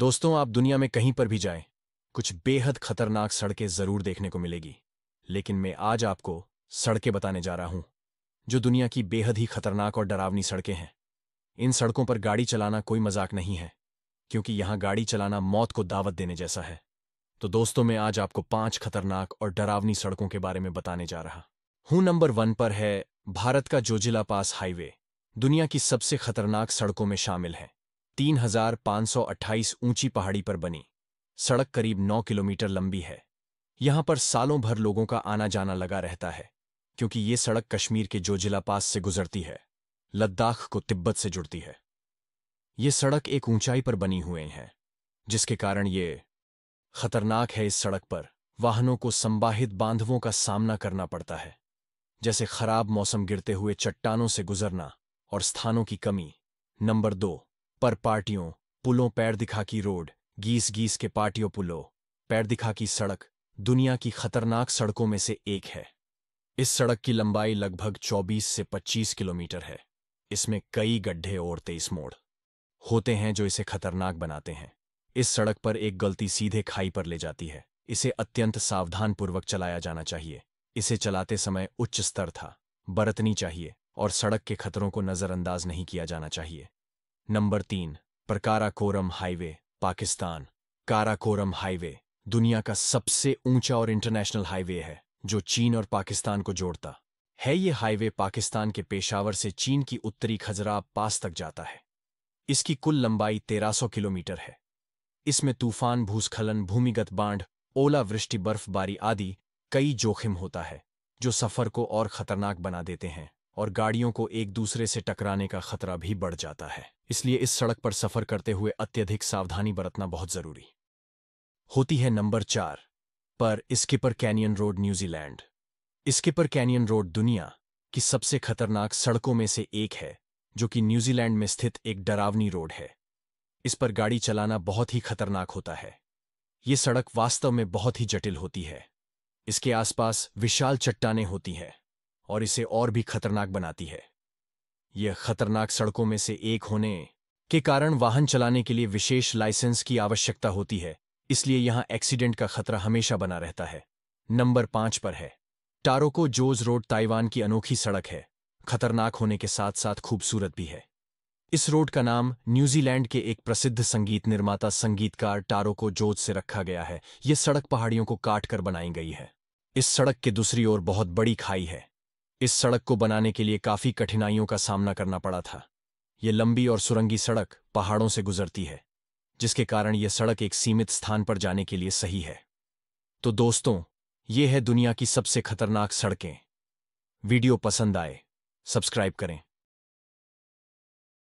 दोस्तों आप दुनिया में कहीं पर भी जाएं, कुछ बेहद खतरनाक सड़कें जरूर देखने को मिलेगी लेकिन मैं आज आपको सड़कें बताने जा रहा हूं जो दुनिया की बेहद ही खतरनाक और डरावनी सड़कें हैं इन सड़कों पर गाड़ी चलाना कोई मजाक नहीं है क्योंकि यहां गाड़ी चलाना मौत को दावत देने जैसा है तो दोस्तों मैं आज आपको पांच खतरनाक और डरावनी सड़कों के बारे में बताने जा रहा हूं नंबर वन पर है भारत का जोजिला पास हाईवे दुनिया की सबसे खतरनाक सड़कों में शामिल है 3,528 ऊंची पहाड़ी पर बनी सड़क करीब 9 किलोमीटर लंबी है यहां पर सालों भर लोगों का आना जाना लगा रहता है क्योंकि ये सड़क कश्मीर के जोजिला पास से गुजरती है लद्दाख को तिब्बत से जुड़ती है ये सड़क एक ऊंचाई पर बनी हुए हैं जिसके कारण ये खतरनाक है इस सड़क पर वाहनों को संबाहित बांधवों का सामना करना पड़ता है जैसे खराब मौसम गिरते हुए चट्टानों से गुजरना और स्थानों की कमी नंबर दो पर पार्टियों पुलों पैर दिखा की रोड गीस गीस के पार्टियों पुलों पैर दिखा की सड़क दुनिया की खतरनाक सड़कों में से एक है इस सड़क की लंबाई लगभग 24 से 25 किलोमीटर है इसमें कई गड्ढे और तेईस मोड़ होते हैं जो इसे खतरनाक बनाते हैं इस सड़क पर एक गलती सीधे खाई पर ले जाती है इसे अत्यंत सावधानपूर्वक चलाया जाना चाहिए इसे चलाते समय उच्च स्तर था बरतनी चाहिए और सड़क के खतरों को नज़रअंदाज नहीं किया जाना चाहिए नंबर तीन प्रकारा कोरम हाईवे पाकिस्तान काराकोरम हाईवे दुनिया का सबसे ऊंचा और इंटरनेशनल हाईवे है जो चीन और पाकिस्तान को जोड़ता है ये हाईवे पाकिस्तान के पेशावर से चीन की उत्तरी खजराब पास तक जाता है इसकी कुल लंबाई 1300 किलोमीटर है इसमें तूफान भूस्खलन भूमिगत बाढ़ ओलावृष्टि बर्फबारी आदि कई जोखिम होता है जो सफर को और खतरनाक बना देते हैं और गाड़ियों को एक दूसरे से टकराने का खतरा भी बढ़ जाता है इसलिए इस सड़क पर सफर करते हुए अत्यधिक सावधानी बरतना बहुत जरूरी होती है नंबर चार पर Skipper Canyon road New Zealand Skipper Canyon road दुनिया की सबसे खतरनाक सड़कों में से एक है जो कि न्यूजीलैंड में स्थित एक डरावनी रोड है इस पर गाड़ी चलाना बहुत ही खतरनाक होता है ये सड़क वास्तव में बहुत ही जटिल होती है इसके आसपास विशाल चट्टाने होती हैं और इसे और भी खतरनाक बनाती है यह खतरनाक सड़कों में से एक होने के कारण वाहन चलाने के लिए विशेष लाइसेंस की आवश्यकता होती है इसलिए यहां एक्सीडेंट का खतरा हमेशा बना रहता है नंबर पांच पर है टारोको जोज रोड ताइवान की अनोखी सड़क है खतरनाक होने के साथ साथ खूबसूरत भी है इस रोड का नाम न्यूजीलैंड के एक प्रसिद्ध संगीत निर्माता संगीतकार टारोको जोज से रखा गया है यह सड़क पहाड़ियों को काट कर बनाई गई है इस सड़क के दूसरी ओर बहुत बड़ी खाई है इस सड़क को बनाने के लिए काफी कठिनाइयों का सामना करना पड़ा था ये लंबी और सुरंगी सड़क पहाड़ों से गुजरती है जिसके कारण यह सड़क एक सीमित स्थान पर जाने के लिए सही है तो दोस्तों ये है दुनिया की सबसे खतरनाक सड़कें वीडियो पसंद आए सब्सक्राइब करें